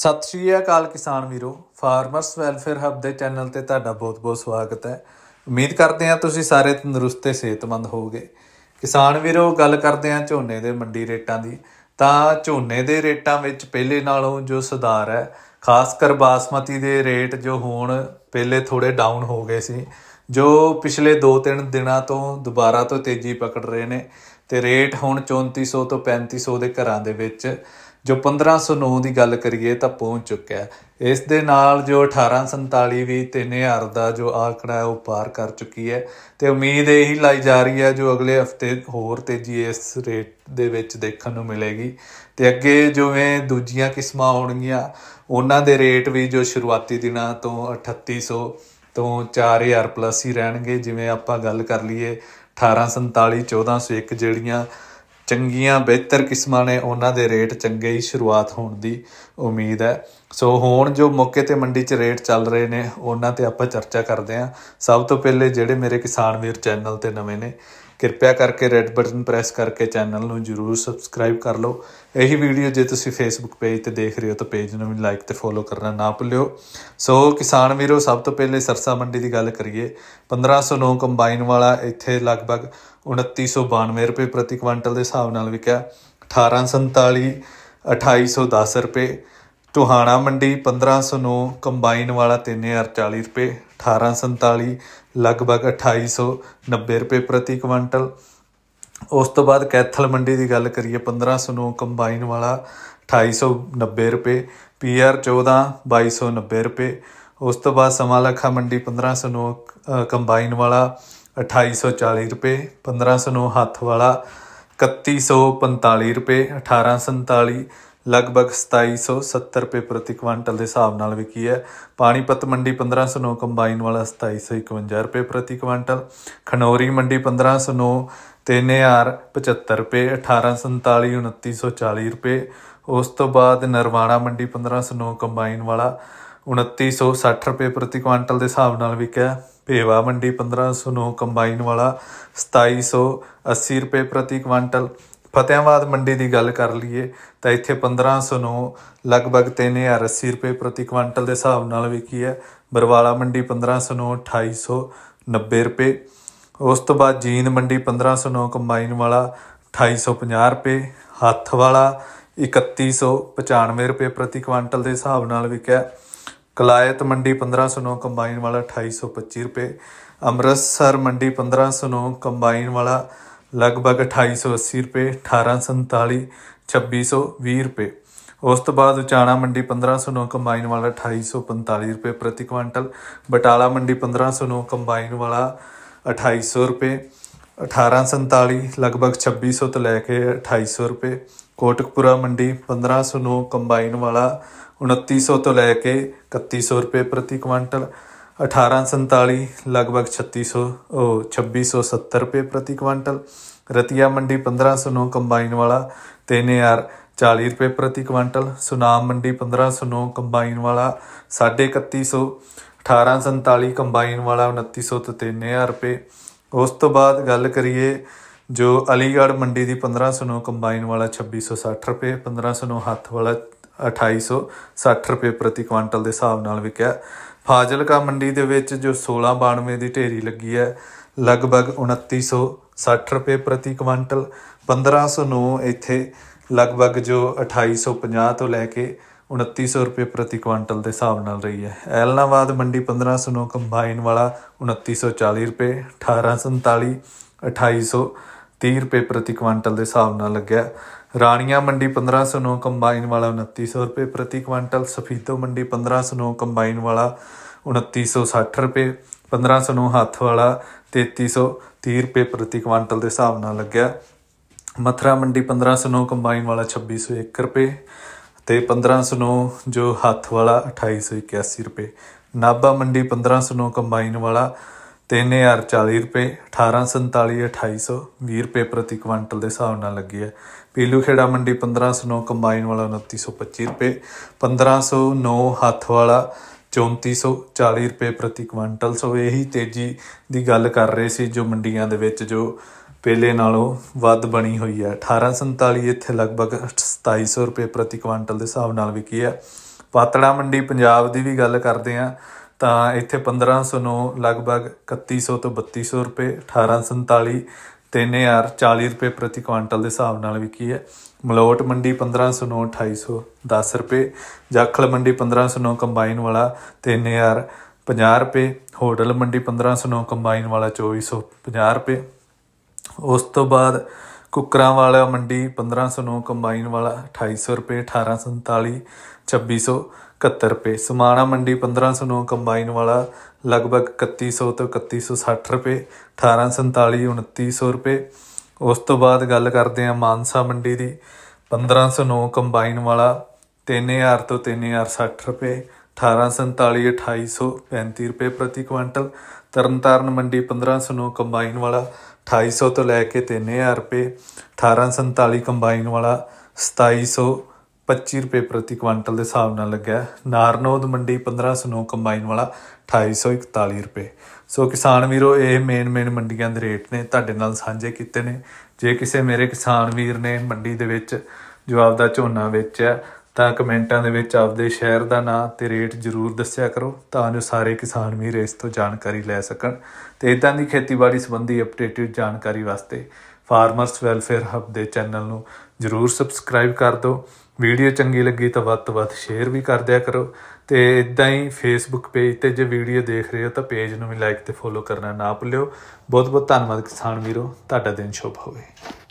ਸਤਿ ਸ਼੍ਰੀ ਅਕਾਲ ਕਿਸਾਨ ਵੀਰੋ ਫਾਰਮਰਸ ਵੈਲਫੇਅਰ ਹੱਬ ਦੇ ਚੈਨਲ ਤੇ ਤੁਹਾਡਾ ਬਹੁਤ-ਬਹੁਤ ਸਵਾਗਤ ਹੈ ਉਮੀਦ ਕਰਦੇ ਹਾਂ ਤੁਸੀਂ ਸਾਰੇ ਤੰਦਰੁਸਤ ਤੇ ਸਿਹਤਮੰਦ ਹੋਵੋਗੇ ਕਿਸਾਨ ਵੀਰੋ ਗੱਲ ਕਰਦੇ ਹਾਂ ਝੋਨੇ ਦੇ ਮੰਡੀ ਰੇਟਾਂ ਦੀ ਤਾਂ ਝੋਨੇ ਦੇ ਰੇਟਾਂ ਵਿੱਚ ਪਹਿਲੇ ਨਾਲੋਂ ਜੋ ਸੁਧਾਰ ਹੈ ਖਾਸ ਕਰ ਬਾਸਮਤੀ ਦੇ ਰੇਟ ਜੋ ਹੁਣ ਪਹਿਲੇ ਥੋੜੇ ਡਾਊਨ ਹੋ ਗਏ ਸੀ ਜੋ ਪਿਛਲੇ 2-3 ਦਿਨਾਂ ਤੋਂ ਦੁਬਾਰਾ ਤੋਂ ਤੇਜ਼ੀ ਪਕੜ ਰਹੇ ਨੇ ਤੇ ਰੇਟ ਹੁਣ 3400 ਤੋਂ 3500 ਦੇ ਘਰਾਂ ਦੇ ਵਿੱਚ ਜੋ 1509 ਦੀ ਗੱਲ ਕਰੀਏ ਤਾਂ ਪਹੁੰਚ ਚੁੱਕਿਆ ਇਸ ਦੇ ਨਾਲ ਜੋ 1847 ਵੀ 3000 ਦਾ ਜੋ ਆਕੜਾ ਹੈ ਉਹ ਪਾਰ ਕਰ ਚੁੱਕੀ ਹੈ ਤੇ ਉਮੀਦ ਇਹੀ ਲਾਈ ਜਾ ਰਹੀ ਹੈ ਜੋ ਅਗਲੇ ਹਫਤੇ ਹੋਰ ਤੇਜ਼ੀ ਇਸ ਰੇਟ ਦੇ ਵਿੱਚ ਦੇਖਣ ਨੂੰ ਮਿਲੇਗੀ ਤੇ ਅੱਗੇ ਜਿਵੇਂ ਦੂਜੀਆਂ ਕਿਸਮਾਂ ਆਉਣਗੀਆਂ ਉਹਨਾਂ ਦੇ ਰੇਟ ਵੀ ਜੋ ਸ਼ੁਰੂਆਤੀ ਦਿਨਾਂ ਤੋਂ 3800 ਤੋਂ 4000 ਪਲੱਸ ਹੀ ਰਹਿਣਗੇ ਜਿਵੇਂ ਆਪਾਂ ਗੱਲ ਕਰ ਲਈਏ 1847 1401 ਜਿਹੜੀਆਂ ਚੰਗੀਆਂ ਬਿਹਤਰ ਕਿਸਮਾਂ ਨੇ ਉਹਨਾਂ ਦੇ ਰੇਟ ਚੰਗੇ ਹੀ ਸ਼ੁਰੂਆਤ ਹੋਣ ਦੀ ਉਮੀਦ ਹੈ ਸੋ ਹੁਣ ਜੋ ਮੌਕੇ ਤੇ ਮੰਡੀ 'ਚ ਰੇਟ ਚੱਲ ਰਹੇ ਨੇ ਉਹਨਾਂ ਤੇ ਆਪਾਂ ਚਰਚਾ ਕਰਦੇ ਆਂ ਸਭ ਤੋਂ ਪਹਿਲੇ ਜਿਹੜੇ ਮੇਰੇ ਕਿਸਾਨ ਵੀਰ ਚੈਨਲ ਤੇ ਨਵੇਂ ਨੇ ਕਿਰਪਾ ਕਰਕੇ ਰੈੱਡ ਬਟਨ ਪ੍ਰੈਸ ਕਰਕੇ ਚੈਨਲ ਨੂੰ ਜਰੂਰ ਸਬਸਕ੍ਰਾਈਬ ਕਰ ਲਓ ਇਹੀ ਵੀਡੀਓ ਜੇ ਤੁਸੀਂ ਫੇਸਬੁੱਕ ਪੇਜ ਤੇ ਦੇਖ ਰਹੇ ਹੋ ਤਾਂ ਪੇਜ ਨੂੰ ਵੀ ਲਾਈਕ ਤੇ ਫੋਲੋ ਕਰਨਾ ਨਾ ਭੁੱਲਿਓ ਸੋ ਕਿਸਾਨ ਵੀਰੋ ਸਭ ਤੋਂ ਪਹਿਲੇ ਸਰਸਾ ਮੰਡੀ ਦੀ ਗੱਲ ਕਰੀਏ 1509 ਕੰਬਾਈਨ ਵਾਲਾ ਇੱਥੇ ਲਗਭਗ 2992 ਰੁਪਏ ਪ੍ਰਤੀ ਕੁਇੰਟਲ ਦੇ ਹਿਸਾਬ ਨਾਲ ਵਿਕਿਆ 1847 2810 ਰੁਪਏ ਤੁਹਾਣਾ ਮੰਡੀ 1509 ਕੰਬਾਈਨ ਵਾਲਾ 3040 ਰੁਪਏ 1847 ਲਗਭਗ 2890 ਰੁਪਏ ਪ੍ਰਤੀ ਕੁਇੰਟਲ ਉਸ ਤੋਂ ਬਾਅਦ ਕੈਥਲ ਮੰਡੀ ਦੀ ਗੱਲ ਕਰੀਏ 1509 ਕੰਬਾਈਨ ਵਾਲਾ 2890 ਰੁਪਏ ਪੀਆਰ 14 2290 ਰੁਪਏ ਉਸ ਤੋਂ ਬਾਅਦ ਸਮਾਲਖਾ ਮੰਡੀ 1509 ਕੰਬਾਈਨ ਵਾਲਾ 2840 ਰੁਪਏ 1509 ਹੱਥ ਵਾਲਾ 3145 ਰੁਪਏ 1847 ਲਗਭਗ 2770 ਰੁਪਏ ਪ੍ਰਤੀ ਕੁਇੰਟਲ ਦੇ ਹਿਸਾਬ ਨਾਲ ਵਿਕੀ ਹੈ ਪਾਣੀਪਤ ਮੰਡੀ 1509 ਕੰਬਾਈਨ ਵਾਲਾ 2751 ਰੁਪਏ ਪ੍ਰਤੀ ਕੁਇੰਟਲ ਖਨੌਰੀ ਮੰਡੀ 1509 3075 ਰੁਪਏ 1847 2940 ਰੁਪਏ ਉਸ ਤੋਂ ਬਾਅਦ ਨਰਵਾਣਾ ਮੰਡੀ 1509 ਕੰਬਾਈਨ ਵਾਲਾ 2960 ਰੁਪਏ ਪ੍ਰਤੀ ਕੁਇੰਟਲ ਦੇ ਹਿਸਾਬ ਨਾਲ ਵਿਕਿਆ ਭੇਵਾ ਮੰਡੀ 1509 ਕੰਬਾਈਨ ਵਾਲਾ 2780 ਰੁਪਏ ਪ੍ਰਤੀ ਕੁਇੰਟਲ ਫਤਿਆਬਾਦ ਮੰਡੀ ਦੀ ਗੱਲ ਕਰ ਲਈਏ ਤਾਂ ਇੱਥੇ 1500 ਨੂੰ ਲਗਭਗ 3080 ਰੁਪਏ ਪ੍ਰਤੀ ਕੁਇੰਟਲ ਦੇ ਹਿਸਾਬ ਨਾਲ ਵਿਕੀ ਹੈ ਬਰਵਾਲਾ ਮੰਡੀ 1500 ਨੂੰ 2890 ਰੁਪਏ ਉਸ ਤੋਂ ਬਾਅਦ ਜੀਨ ਮੰਡੀ 1500 ਨੂੰ ਕੰਬਾਈਨ ਵਾਲਾ 2850 ਰੁਪਏ ਹੱਥ ਵਾਲਾ 3195 ਰੁਪਏ ਪ੍ਰਤੀ ਕੁਇੰਟਲ ਦੇ ਹਿਸਾਬ ਨਾਲ ਵਿਕਿਆ ਕਲਾਇਤ ਮੰਡੀ 1500 ਨੂੰ ਕੰਬਾਈਨ ਵਾਲਾ 2825 ਰੁਪਏ ਅੰਮ੍ਰਿਤਸਰ ਮੰਡੀ 1500 ਨੂੰ ਕੰਬਾਈਨ ਵਾਲਾ ਲਗਭਗ 2880 ਰੁਪਏ 1847 2620 ਰੁਪਏ ਉਸ ਤੋਂ ਬਾਅਦ ਉਚਾਣਾ ਮੰਡੀ 1509 ਕੰਬਾਈਨ ਵਾਲਾ 2845 ਰੁਪਏ ਪ੍ਰਤੀ ਕੁਇੰਟਲ ਬਟਾਲਾ ਮੰਡੀ 1509 ਕੰਬਾਈਨ ਵਾਲਾ 2800 ਰੁਪਏ 1847 ਲਗਭਗ 2600 ਤੋਂ ਲੈ ਕੇ 2800 ਰੁਪਏ ਕੋਟਕਪੁਰਾ ਮੰਡੀ 1509 ਕੰਬਾਈਨ ਵਾਲਾ 2900 ਤੋਂ ਲੈ ਕੇ 3100 ਰੁਪਏ ਪ੍ਰਤੀ ਕੁਇੰਟਲ 1847 ਲਗਭਗ 3600 ਉਹ 2670 ਰੁਪਏ ਪ੍ਰਤੀ ਕੁਇੰਟਲ ਰਤੀਆ ਮੰਡੀ 1509 ਕੰਬਾਈਨ ਵਾਲਾ 3040 ਰੁਪਏ ਪ੍ਰਤੀ ਕੁਇੰਟਲ ਸੁਨਾਮ ਮੰਡੀ 1509 ਕੰਬਾਈਨ ਵਾਲਾ 3150 1847 ਕੰਬਾਈਨ ਵਾਲਾ 2900 ਤੇ 3000 ਰੁਪਏ ਉਸ ਤੋਂ ਬਾਅਦ ਗੱਲ ਕਰੀਏ ਜੋ ਅਲੀਗੜ੍ਹ ਮੰਡੀ ਦੀ 1509 ਕੰਬਾਈਨ ਵਾਲਾ 2660 ਰੁਪਏ 1509 ਹੱਥ ਵਾਲਾ 2860 ਰੁਪਏ ਪ੍ਰਤੀ ਕੁਇੰਟਲ ਦੇ ਹਿਸਾਬ ਨਾਲ ਵਿਕਿਆ ਫਾਜ਼ਿਲਕਾ ਮੰਡੀ ਦੇ ਵਿੱਚ ਜੋ 1692 ਦੀ ਢੇਰੀ ਲੱਗੀ ਹੈ ਲਗਭਗ 2960 ਰੁਪਏ ਪ੍ਰਤੀ ਕੁਇੰਟਲ 1509 ਇੱਥੇ ਲਗਭਗ ਜੋ 2850 ਤੋਂ ਲੈ ਕੇ 2900 ਰੁਪਏ ਪ੍ਰਤੀ ਕੁਇੰਟਲ ਦੇ ਹਿਸਾਬ ਨਾਲ ਰਹੀ ਹੈ ਐਲਨਾਬਾਦ ਮੰਡੀ 1509 ਕੰਬਾਈਨ ਵਾਲਾ 2940 ਰੁਪਏ 1847 2800 30 ਰੁਪਏ ਪ੍ਰਤੀ ਕੁਇੰਟਲ ਦੇ ਹਿਸਾਬ ਨਾਲ ਲੱਗਿਆ ਰਾਣੀਆਂ ਮੰਡੀ 1509 ਕੰਬਾਈਨ ਵਾਲਾ 2900 ਰੁਪਏ ਪ੍ਰਤੀ ਕੁਇੰਟਲ ਸਫੀਤੋ ਮੰਡੀ 1509 ਕੰਬਾਈਨ ਵਾਲਾ 2960 ਰੁਪਏ 1509 ਹੱਥ ਵਾਲਾ 3330 ਰੁਪਏ ਪ੍ਰਤੀ ਕੁਇੰਟਲ ਦੇ ਹਿਸਾਬ ਨਾਲ ਲੱਗਿਆ ਮਥਰਾ ਮੰਡੀ 1509 ਕੰਬਾਈਨ ਵਾਲਾ 2601 ਰੁਪਏ ਤੇ 1509 ਜੋ ਹੱਥ ਵਾਲਾ 2881 ਰੁਪਏ ਨਾਭਾ ਮੰਡੀ 1509 ਕੰਬਾਈਨ ਵਾਲਾ 3040 ਰੁਪਏ 1847 2800 ਰੁਪਏ ਪ੍ਰਤੀ ਕੁਇੰਟਲ ਦੇ ਹਿਸਾਬ ਨਾਲ ਲੱਗੀ ਹੈ ਪੀਲੂ ਖੇੜਾ ਮੰਡੀ 1509 ਕੰਬਾਈਨ ਵਾਲਾ 2925 ਰੁਪਏ 1509 ਹੱਥ ਵਾਲਾ 3440 ਰੁਪਏ ਪ੍ਰਤੀ ਕੁਇੰਟਲ ਸੋ ਇਹੀ ਤੇਜ਼ੀ ਦੀ ਗੱਲ ਕਰ ਰਹੇ ਸੀ ਜੋ ਮੰਡੀਆਂ ਦੇ ਵਿੱਚ ਜੋ ਪਹਿਲੇ ਨਾਲੋਂ ਵੱਧ ਬਣੀ ਹੋਈ ਹੈ 1847 ਇੱਥੇ ਲਗਭਗ 2700 ਰੁਪਏ ਪ੍ਰਤੀ ਕੁਇੰਟਲ ਦੇ ਹਿਸਾਬ ਨਾਲ ਵਿਕੀ ਹੈ ਪਾਤੜਾ ਮੰਡੀ ਪੰਜਾਬ ਦੀ ਵੀ ਗੱਲ ਕਰਦੇ ਆਂ ਤਾਂ ਇੱਥੇ 1500 ਨੂੰ ਲਗਭਗ 3100 ਤੋਂ 3200 ਰੁਪਏ 1847 3040 ਰੁਪਏ ਪ੍ਰਤੀ ਕੁਇੰਟਲ ਦੇ ਹਿਸਾਬ ਨਾਲ ਵਿਕੀ ਹੈ ਮਲੋਟ ਮੰਡੀ 1509 2810 ਰੁਪਏ ਜਾਖਲ ਮੰਡੀ 1509 ਕੰਬਾਈਨ ਵਾਲਾ 3050 ਰੁਪਏ ਹੋਟਲ ਮੰਡੀ 1509 ਕੰਬਾਈਨ ਵਾਲਾ 2450 ਰੁਪਏ ਉਸ ਤੋਂ ਬਾਅਦ ਕੁਕਰਾਂ ਵਾਲਾ ਮੰਡੀ 1509 ਕੰਬਾਈਨ ਵਾਲਾ 2800 ਰੁਪਏ 1847 2600 71 ਰੁਪਏ ਸਮਾਣਾ ਮੰਡੀ 1509 ਕੰਬਾਈਨ ਵਾਲਾ ਲਗਭਗ 3100 ਤੋਂ 3160 ਰੁਪਏ 1847 2900 ਰੁਪਏ ਉਸ ਤੋਂ ਬਾਅਦ ਗੱਲ ਕਰਦੇ ਆ ਮਾਨਸਾ ਮੰਡੀ ਦੀ 1509 ਕੰਬਾਈਨ ਵਾਲਾ 3000 ਤੋਂ 3060 ਰੁਪਏ 1847 2835 ਰੁਪਏ ਪ੍ਰਤੀ ਕੁਇੰਟਲ ਤਰਨਤਾਰਨ ਮੰਡੀ 1509 ਕੰਬਾਈਨ ਵਾਲਾ 2800 ਤੋਂ ਲੈ ਕੇ 3000 ਰੁਪਏ 1847 ਕੰਬਾਈਨ ਵਾਲਾ 2700 25 ਰੁਪਏ ਪ੍ਰਤੀ ਕੁਇੰਟਲ ਦੇ ਹਿਸਾਬ ਨਾਲ ਲੱਗਿਆ ਨਾਰਨੋਦ ਮੰਡੀ 1509 ਕੰਬਾਈਨ ਵਾਲਾ 2841 ਰੁਪਏ ਸੋ ਕਿਸਾਨ ਵੀਰੋ ਇਹ ਮੇਨ ਮੇਨ ਮੰਡੀਆਂ ਦੇ ਰੇਟ ਨੇ ਤੁਹਾਡੇ ਨਾਲ ਸਾਂਝੇ ਕੀਤੇ ਨੇ ਜੇ ਕਿਸੇ ਮੇਰੇ ਕਿਸਾਨ ਵੀਰ ਨੇ ਮੰਡੀ ਦੇ ਵਿੱਚ ਜਵਾਬ ਦਾ ਝੋਨਾ ਵੇਚਿਆ ਤਾਂ ਕਮੈਂਟਾਂ ਦੇ ਵਿੱਚ ਆਪਦੇ ਸ਼ਹਿਰ ਦਾ ਨਾਂ ਤੇ ਰੇਟ ਜ਼ਰੂਰ ਦੱਸਿਆ ਕਰੋ ਤਾਂ ਜੋ ਸਾਰੇ ਕਿਸਾਨ ਵੀਰ ਇਸ ਤੋਂ ਜਾਣਕਾਰੀ ਲੈ ਸਕਣ ਤੇ ਇਦਾਂ ਦੀ ਖੇਤੀਬਾੜੀ ਸੰਬੰਧੀ ਅਪਡੇਟਡ ਜਾਣਕਾਰੀ ਵਾਸਤੇ ਫਾਰਮਰਸ ਵੈਲਫੇਅਰ ਹੱਬ ਦੇ ਚੈਨਲ ਨੂੰ ਜ਼ਰੂਰ ਸਬਸਕ੍ਰਾਈਬ ਕਰ ਦਿਓ ਵੀਡੀਓ ਚੰਗੀ ਲੱਗੀ ਤਾਂ ਵੱਧ ਵੱਤ ਵੱਧ ਸ਼ੇਅਰ ਵੀ ਕਰ ਦਿਆ ਕਰੋ ਤੇ ਇਦਾਂ ਹੀ ਫੇਸਬੁੱਕ ਪੇਜ ਤੇ ਜੇ ਵੀਡੀਓ ਦੇਖ ਰਹੇ ਹੋ ਤਾਂ ਪੇਜ ਨੂੰ ਵੀ ਲਾਈਕ ਤੇ ਫੋਲੋ ਕਰਨਾ ਨਾ ਭੁੱਲਿਓ ਬਹੁਤ ਬਹੁਤ ਧੰਨਵਾਦ ਕਿਸਾਨ ਵੀਰੋ ਤੁਹਾਡਾ ਦਿਨ ਸ਼ੁਭ ਹੋਵੇ